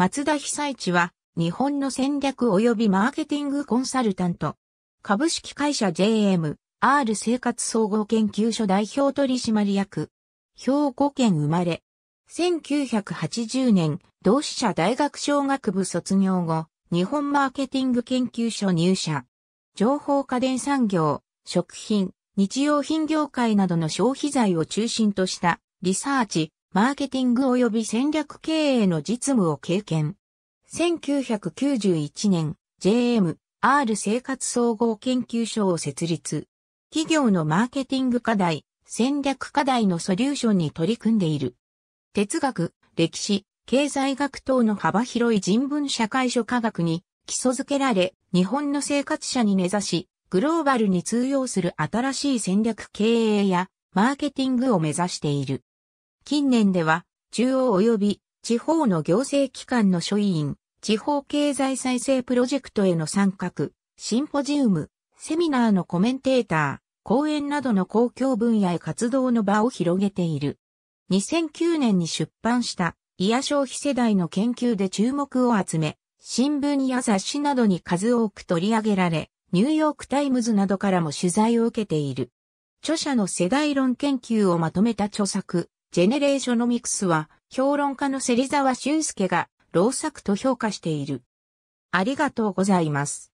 松田被災地は、日本の戦略及びマーケティングコンサルタント。株式会社 JM、R 生活総合研究所代表取締役。兵庫県生まれ。1980年、同志社大学商学部卒業後、日本マーケティング研究所入社。情報家電産業、食品、日用品業界などの消費財を中心としたリサーチ、マーケティング及び戦略経営の実務を経験。1991年、JM、R 生活総合研究所を設立。企業のマーケティング課題、戦略課題のソリューションに取り組んでいる。哲学、歴史、経済学等の幅広い人文社会諸科学に基礎づけられ、日本の生活者に根ざし、グローバルに通用する新しい戦略経営やマーケティングを目指している。近年では、中央及び地方の行政機関の所委員、地方経済再生プロジェクトへの参画、シンポジウム、セミナーのコメンテーター、講演などの公共分野へ活動の場を広げている。2009年に出版した、イや消費世代の研究で注目を集め、新聞や雑誌などに数多く取り上げられ、ニューヨークタイムズなどからも取材を受けている。著者の世代論研究をまとめた著作、ジェネレーショノミクスは、評論家の芹沢俊介が、老作と評価している。ありがとうございます。